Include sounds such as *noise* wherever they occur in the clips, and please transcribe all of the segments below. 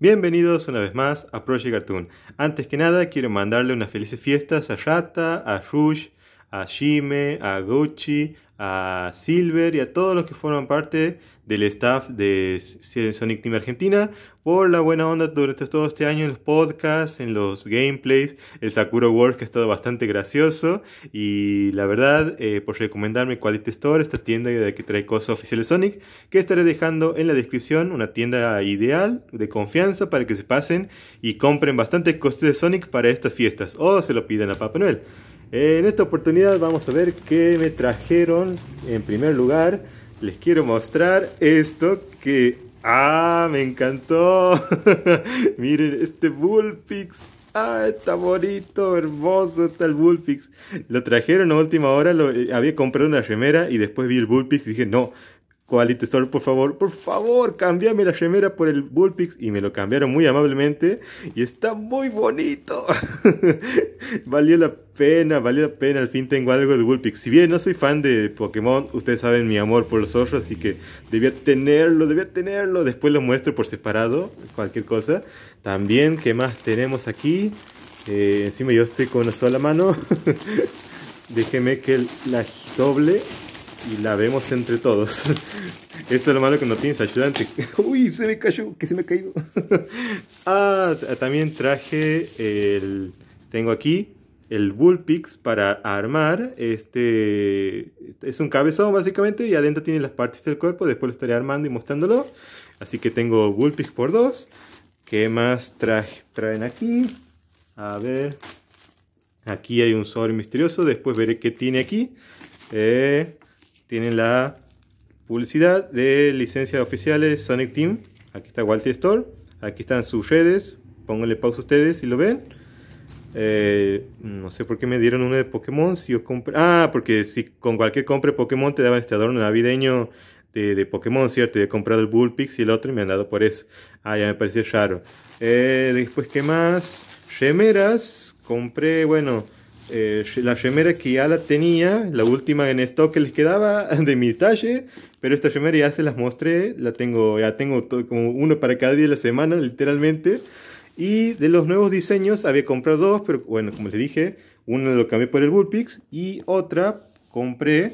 Bienvenidos una vez más a Project Cartoon. Antes que nada, quiero mandarle unas felices fiestas a Rata, a Rush, a Shime, a Gucci, a Silver y a todos los que forman parte del staff de Sonic Team Argentina por la buena onda durante todo este año en los podcasts, en los gameplays, el Sakura World que ha estado bastante gracioso y la verdad eh, por recomendarme Quality Store, esta tienda de que trae cosas oficiales Sonic, que estaré dejando en la descripción una tienda ideal de confianza para que se pasen y compren bastante coste de Sonic para estas fiestas o se lo pidan a Papá Noel. En esta oportunidad vamos a ver qué me trajeron. En primer lugar, les quiero mostrar esto que... ¡Ah! ¡Me encantó! *laughs* Miren, este Bullpix. ¡Ah! Está bonito, hermoso está el Bullpix. Lo trajeron a última hora. Lo, eh, había comprado una remera y después vi el Bullpix y dije, no, Quality por favor, por favor, cambiame la remera por el Bullpix. Y me lo cambiaron muy amablemente. Y está muy bonito. *laughs* valió la pena, valió la pena. Al fin tengo algo de Bullpix. Si bien no soy fan de Pokémon, ustedes saben mi amor por los otros Así que debía tenerlo, debía tenerlo. Después lo muestro por separado, cualquier cosa. También, ¿qué más tenemos aquí? Eh, encima yo estoy con una sola mano. *laughs* Déjeme que la doble y la vemos entre todos. *laughs* Eso es lo malo que no tienes ayudante. *laughs* Uy, se me cayó, que se me ha caído. *laughs* ah, también traje el... Tengo aquí el Bullpix para armar. Este es un cabezón básicamente y adentro tiene las partes del cuerpo. Después lo estaré armando y mostrándolo. Así que tengo Bullpix por dos. ¿Qué más traje, traen aquí? A ver. Aquí hay un sobre misterioso. Después veré qué tiene aquí. Eh, tienen la publicidad de licencias oficiales Sonic Team. Aquí está Walty Store. Aquí están sus redes. Pónganle pausa ustedes si lo ven. Eh, no sé por qué me dieron uno de Pokémon. Si yo compré... Ah, porque si con cualquier compra de Pokémon te daban este adorno navideño de, Pokémon, ¿cierto? y he comprado el Bullpix y el otro y me han dado por eso. Ah, ya me pareció raro. Eh, después, ¿qué más? Remeras. Compré, bueno, eh, la remera que ya la tenía, la última en stock que les quedaba *laughs* de mi talle, pero esta remera ya se las mostré, la tengo, ya tengo como uno para cada día de la semana, literalmente. Y de los nuevos diseños había comprado dos, pero bueno, como les dije, uno lo cambié por el Bullpix y otra compré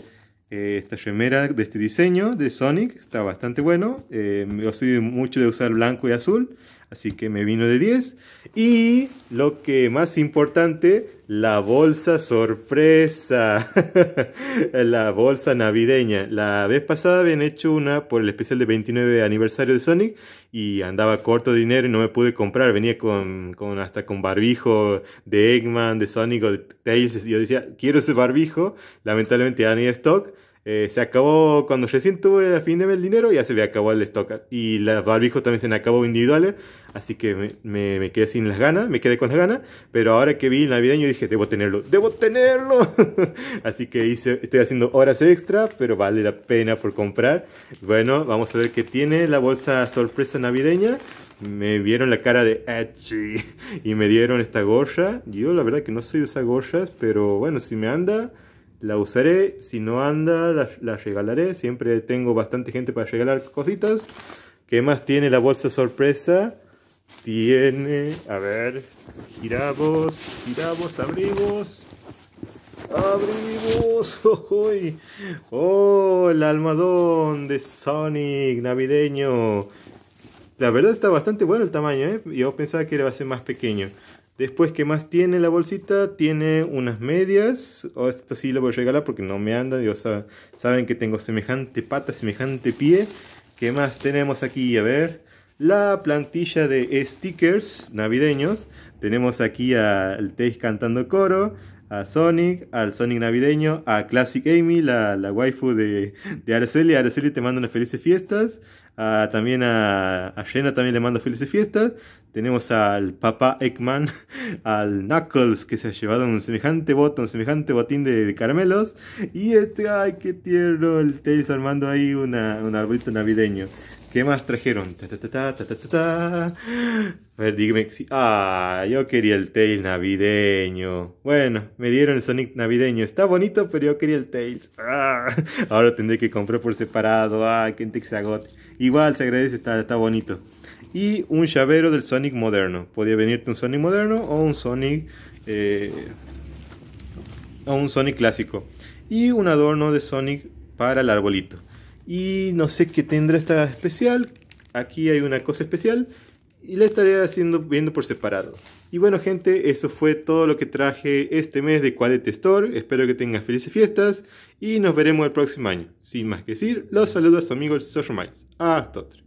eh, esta remera de este diseño de Sonic, está bastante bueno. Eh, me ha sido mucho de usar blanco y azul, Así que me vino de 10. Y lo que más importante, la bolsa sorpresa. *laughs* la bolsa navideña. La vez pasada habían hecho una por el especial de 29 aniversario de Sonic y andaba corto de dinero y no me pude comprar. Venía con, con hasta con barbijo de Eggman, de Sonic o de Tails. Y yo decía, quiero ese barbijo. Lamentablemente ya no stock. Eh, se acabó cuando recién tuve a fin de mes el dinero, ya se me acabó el stock. Y la barbijo también se me acabó individuales, así que me, quedé sin las ganas, me quedé con las ganas. Pero ahora que vi el navideño dije, debo tenerlo, debo tenerlo. *laughs* así que estoy haciendo horas extra, pero vale la pena por comprar. Bueno, vamos a ver qué tiene la bolsa sorpresa navideña me vieron la cara de h y me dieron esta gorra. Yo la verdad que no soy usa gorras, pero bueno, si me anda, la usaré, si no anda la, regalaré, siempre tengo bastante gente para regalar cositas. ¿Qué más tiene la bolsa sorpresa? Tiene, a ver, giramos, giramos, abrimos, abrimos, oh, *laughs* oh el almadón de Sonic navideño. La verdad está bastante bueno el tamaño, ¿eh? yo pensaba que era a ser más pequeño. Después, ¿qué más tiene la bolsita? Tiene unas medias. O oh, esto sí lo voy a regalar porque no me anda. Dios, saben que tengo semejante pata, semejante pie. ¿Qué más tenemos aquí? A ver. La plantilla de stickers navideños. Tenemos aquí al Tej cantando coro. A Sonic, al Sonic navideño, a Classic Amy, la, la waifu de, de Araceli. Araceli, te manda unas felices fiestas también a, a Jenna también le mando felices fiestas. Tenemos al papá Ekman, *laughs* al Knuckles que se ha llevado un semejante botón, un semejante botín de, caramelos. Y este, ay, qué tierno, el Tails armando ahí una, un arbolito navideño. ¿Qué más trajeron? a ver, dígame. Si... Ah, yo quería el Tails navideño. Bueno, me dieron el Sonic navideño. Está bonito, pero yo quería el Tails. Ah, *laughs* ahora tendré que comprar por separado. Ah, que se agote. Igual se agradece, está, está bonito. Y un llavero del Sonic moderno. Podía venirte un Sonic moderno o un Sonic. Eh, o un Sonic clásico. Y un adorno de Sonic para el arbolito. Y no sé qué tendrá esta especial. Aquí hay una cosa especial. Y la estaré haciendo viendo por separado. Y bueno gente, eso fue todo lo que traje este mes de Quality Store. Espero que tengas felices fiestas y nos veremos el próximo año. Sin más que decir, los saludos a su Social Miles. Hasta otra.